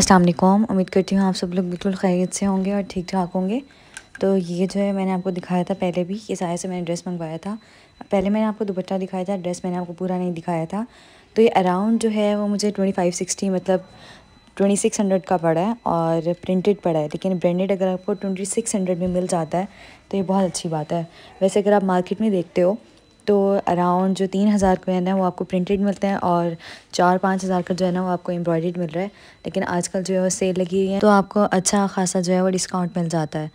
अस्सलाम वालेकुम उम्मीद करती हूँ आप सब लोग बिल्कुल खैरियत से होंगे और ठीक ठाक होंगे तो ये जो है मैंने आपको दिखाया था पहले भी इस आय से मैंने ड्रेस मंगवाया था पहले मैंने आपको दुपट्टा दिखाया था ड्रेस मैंने आपको पूरा नहीं दिखाया था तो ये अराउंड जो है वो मुझे ट्वेंटी फाइव सिक्सटी मतलब ट्वेंटी सिक्स हंड्रेड का पड़ा है और प्रिंटेड पड़ा है लेकिन ब्रांडेड अगर आपको ट्वेंटी सिक्स हंड्रेड में मिल जाता है तो ये बहुत अच्छी बात है वैसे अगर आप मार्केट में देखते हो तो अराउंड जो तीन हज़ार को है ना वो आपको प्रिंटेड मिलते हैं और चार पाँच हज़ार का जो है ना वो आपको एम्ब्रॉयड मिल रहा है लेकिन आजकल जो है वो सेल लगी हुई है तो आपको अच्छा खासा जो है वो डिस्काउंट मिल जाता है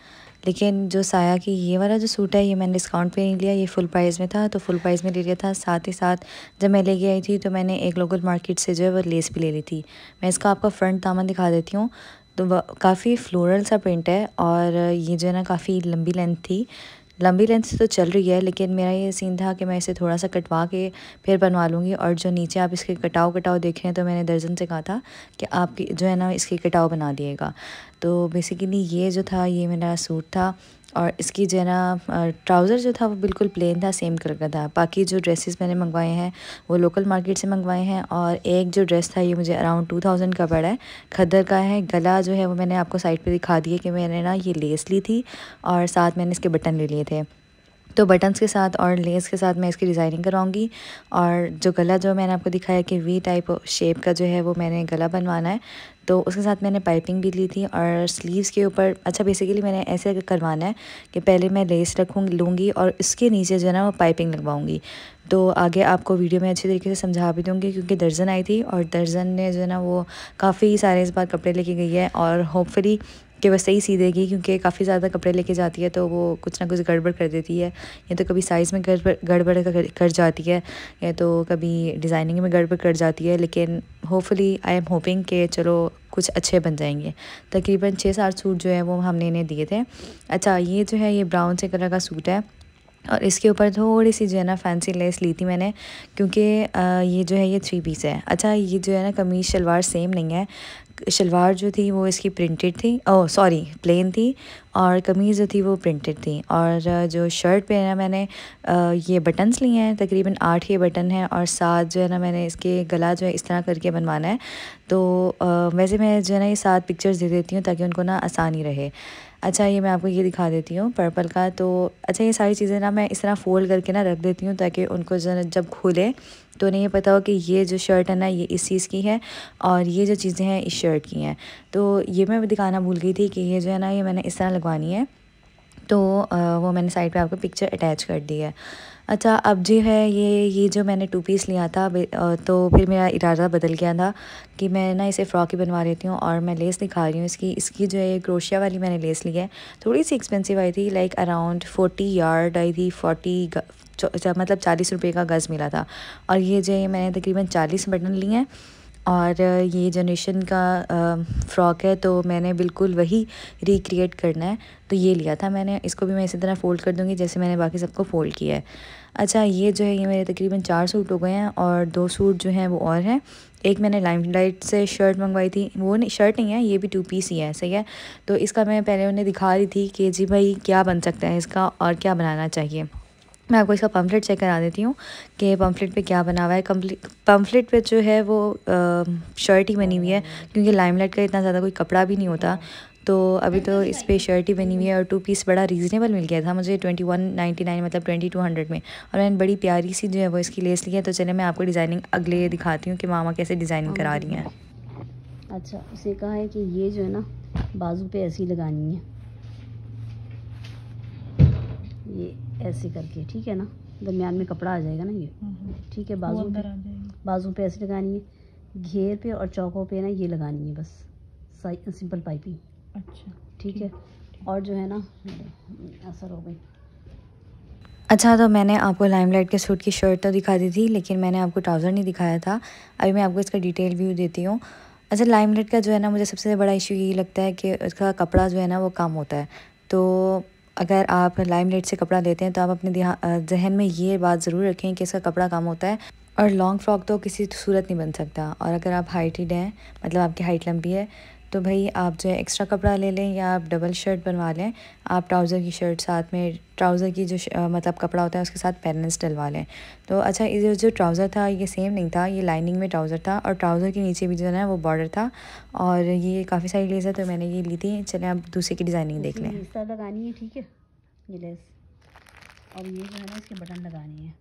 लेकिन जो साया की ये वाला जो सूट है ये मैंने डिस्काउंट पे नहीं लिया ये फुल प्राइस में था तो फुल प्राइस में ले लिया था साथ ही साथ जब मैं लेके आई थी तो मैंने एक लोकल मार्केट से जो है वो लेस भी ले ली थी मैं इसका आपका फ्रंट दामन दिखा देती हूँ तो काफ़ी फ्लोरल सा प्रिंट है और ये जो है ना काफ़ी लंबी लेंथ थी लंबी लेंथ से तो चल रही है लेकिन मेरा ये सीन था कि मैं इसे थोड़ा सा कटवा के फिर बनवा लूँगी और जो नीचे आप इसके कटाव कटाव देख रहे हैं तो मैंने दर्जन से कहा था कि आप जो है ना इसके कटाव बना दिएगा तो बेसिकली ये जो था ये मेरा सूट था और इसकी जो है ना ट्राउज़र जो था वो बिल्कुल प्लेन था सेम कलर का था बाकी जो ड्रेसेस मैंने मंगवाए हैं वो लोकल मार्केट से मंगवाए हैं और एक जो ड्रेस था ये मुझे अराउंड टू थाउजेंड का पड़ा है खदर का है गला जो है वो मैंने आपको साइड पर दिखा दिया कि मैंने ना ये लेस ली थी और साथ मैंने इसके बटन ले लिए थे तो बटन्स के साथ और लेस के साथ मैं इसकी डिज़ाइनिंग कराऊंगी और जो गला जो मैंने आपको दिखाया कि वी टाइप शेप का जो है वो मैंने गला बनवाना है तो उसके साथ मैंने पाइपिंग भी ली थी और स्लीव्स के ऊपर अच्छा बेसिकली मैंने ऐसे करवाना है कि पहले मैं लेस रखूँगी लूँगी और इसके नीचे जो है ना वो पाइपिंग लगवाऊँगी तो आगे आपको वीडियो में अच्छे तरीके से समझा भी दूँगी क्योंकि दर्जन आई थी और दर्जन ने जो है ना वो काफ़ी सारे इस बार कपड़े लेके गई है और होपफुली कि वह सही सी देगी क्योंकि काफ़ी ज़्यादा कपड़े लेके जाती है तो वो कुछ ना कुछ गड़बड़ कर देती है या तो कभी साइज़ में गड़बड़ गड़बड़ कर जाती है या तो कभी डिज़ाइनिंग में गड़बड़ कर जाती है लेकिन होपफुली आई एम होपिंग कि चलो कुछ अच्छे बन जाएंगे तकरीबन छः सात सूट जो है वो हमने इन्हें दिए थे अच्छा ये जो है ये ब्राउन से कलर का सूट है और इसके ऊपर थोड़ी सी जो है ना फैंसी लेस ली थी मैंने क्योंकि ये जो है ये थ्री पीस है अच्छा ये जो है ना कमीज़ शलवार सेम नहीं है शलवार जो थी वो इसकी प्रिंटेड थी ओ सॉरी प्लेन थी और कमीज़ जो थी वो प्रिंटेड थी और uh, जो शर्ट पे है ना मैंने uh, ये बटन्स लिए हैं तकरीबन आठ ये बटन हैं और सात जो है ना मैंने इसके गला जो है इस तरह करके बनवाना है तो uh, वैसे मैं जो है ना ये सात पिक्चर्स दे देती हूँ ताकि उनको ना आसानी रहे अच्छा ये मैं आपको ये दिखा देती हूँ पर्पल का तो अच्छा ये सारी चीज़ें ना मैं इस तरह फोल्ड करके ना रख देती हूँ ताकि उनको जब खोले तो उन्हें ये पता हो कि ये जो शर्ट है ना ये इस चीज़ की है और ये जो चीज़ें हैं इस शर्ट की हैं तो ये मैं दिखाना भूल गई थी कि ये जो है ना ये मैंने इस तरह लगवानी है तो वो मैंने साइड पे आपको पिक्चर अटैच कर दी है अच्छा अब जो है ये ये जो मैंने टू पीस लिया था तो फिर मेरा इरादा बदल गया था कि मैं ना इसे फ़्रॉक ही बनवा लेती हूँ और मैं लेस दिखा रही हूँ इसकी इसकी जो है क्रोशिया वाली मैंने लेस ली है थोड़ी सी एक्सपेंसिव आई थी लाइक अराउंड फोर्टी यार्ड आई थी फोर्टी मतलब चालीस रुपये का गज़ मिला था और ये जो है मैंने तकरीबन चालीस बटन लिए हैं और ये जनरेशन का फ़्रॉक है तो मैंने बिल्कुल वही रिक्रिएट करना है तो ये लिया था मैंने इसको भी मैं इसी तरह फ़ोल्ड कर दूँगी जैसे मैंने बाकी सबको फ़ोल्ड किया है अच्छा ये जो है ये मेरे तकरीबन चार सूट हो गए हैं और दो सूट जो हैं वो और हैं एक मैंने लाइम लाइट से शर्ट मंगवाई थी वो नहीं शर्ट नहीं है ये भी टू पीस ही है सही है तो इसका मैं पहले उन्हें दिखा रही थी कि जी भाई क्या बन सकता है इसका और क्या बनाना चाहिए मैं आपको इसका पम्फलेट चेक करा देती हूँ कि पम्फलेट पे क्या बना हुआ है पम्फलेट पे जो है वो शर्ट ही बनी हुई है क्योंकि लाइमलाइट का इतना ज़्यादा कोई कपड़ा भी नहीं होता तो अभी तो इस पर शर्ट ही बनी हुई है और टू पीस बड़ा रीज़नेबल मिल गया था मुझे ट्वेंटी वन नाइन्टी नाइन मतलब ट्वेंटी टू हंड्रेड में और मैंने बड़ी प्यारी सी जो है वो इसकी लेस ली है तो चले मैं आपको डिज़ाइनिंग अगले दिखाती हूँ कि मामा कैसे डिज़ाइनिंग करा रही हैं अच्छा उसे कहा है कि ये जो है ना बाजू पे ऐसी लगानी है ये ऐसे करके ठीक है ना दरमियान में कपड़ा आ जाएगा ना ये हम्म, हम्म। ठीक है बाजू पे बाजू पे ऐसे लगानी है घेर पे और चौकों पे ना ये लगानी है बस सिंपल पाइपिंग अच्छा ठीक है और जो है ना असर हो गई अच्छा तो मैंने आपको लाइमलाइट के सूट की शर्ट तो दिखा दी थी लेकिन मैंने आपको ट्राउज़र नहीं दिखाया था अभी मैं आपको इसका डिटेल व्यू देती हूँ अच्छा लाइमलाइट का जो है ना मुझे सबसे बड़ा इशू यही लगता है कि उसका कपड़ा जो है ना वो कम होता है तो अगर आप लाइम लाइट से कपड़ा लेते हैं तो आप अपने जहन में ये बात ज़रूर रखें कि इसका कपड़ा कम होता है और लॉन्ग फ्रॉक तो किसी सूरत नहीं बन सकता और अगर आप हाइटेड हैं मतलब आपकी हाइट लंबी है तो भाई आप जो है एक्स्ट्रा कपड़ा ले लें या आप डबल शर्ट बनवा लें आप ट्राउज़र की शर्ट साथ में ट्राउज़र की जो मतलब कपड़ा होता है उसके साथ पैरेंट्स डलवा लें तो अच्छा ये जो ट्राउज़र था ये सेम नहीं था ये लाइनिंग में ट्राउज़र था और ट्राउज़र के नीचे भी जो है वो बॉर्डर था और ये काफ़ी सारी लेस है तो मैंने ये ली थी चले आप दूसरे की डिज़ाइनिंग देख लें लगानी है ठीक है ये लेस और ये जो है ना इसके बटन लगानी है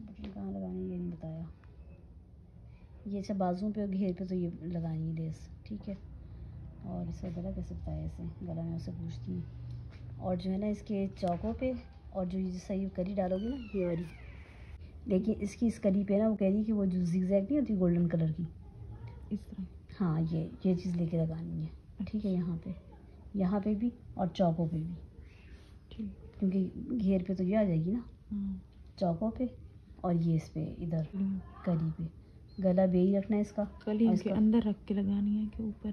बटन कहाँ लगानी ये नहीं बताया ये अच्छा बाजू पे और घेर पे तो ये लगानी है लेस ठीक है और इसका गला कैसे बताया इसे गला मैं उसे पूछती हूँ और जो है ना इसके चौकों पे और जो ये सही करी डालोगी ना ये वाली लेकिन इसकी इस करी पे ना वो कह रही कि वो जो जिगजैग नहीं होती गोल्डन कलर की इस तरह हाँ ये ये चीज़ लेके लगानी है ठीक है यहाँ पे यहाँ पे भी और चौकों पे भी ठीक क्योंकि घेर पे तो ये आ जाएगी ना हाँ। चौकों पे और ये इस पर इधर हम्म। करी पे गला भी यही रखना है इसका कली इसके अंदर रख के लगानी है कि ऊपर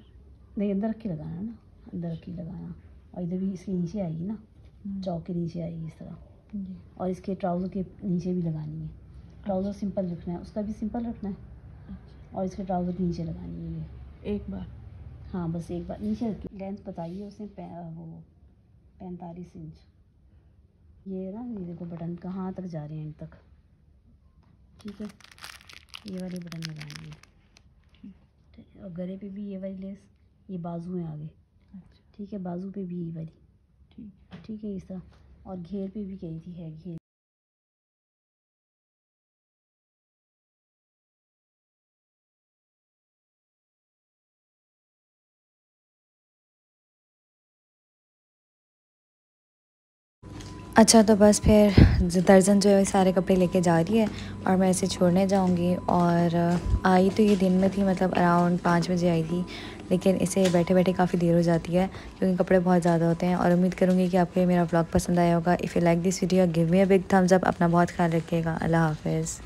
नहीं अंदर रख के लगाना है ना अंदर रख के लगाना और इधर भी इसके नीचे आएगी ना हम्म। चौक के नीचे आएगी इस तरह और इसके ट्राउज़र के नीचे भी लगानी है ट्राउज़र अच्छा। सिंपल रखना है उसका भी सिंपल रखना है अच्छा। और इसके ट्राउज़र के नीचे लगानी है ये एक बार हाँ बस एक बार नीचे रखिए लेंथ बताइए उसने वो पैंतालीस इंच ये ना ये देखो बटन कहाँ तक जा रहे हैं इन तक ठीक है ये वाले बटन लगानी है और गले पे भी ये वाली लेस ये बाजू है आगे अच्छा ठीक है बाजू पे भी ये वाली ठीक ठीक है इस तरह और घेर पे भी कही थी है घेर अच्छा तो बस फिर दर्जन जो है सारे कपड़े लेके जा रही है और मैं इसे छोड़ने जाऊंगी और आई तो ये दिन में थी मतलब अराउंड पाँच बजे आई थी लेकिन इसे बैठे बैठे काफ़ी देर हो जाती है क्योंकि कपड़े बहुत ज़्यादा होते हैं और उम्मीद करूँगी कि आपको मेरा ब्लॉग पसंद आया होगा if you like this video give me a big thumbs up अपना बहुत ख्याल रखिएगा अल्लाह हाफिज़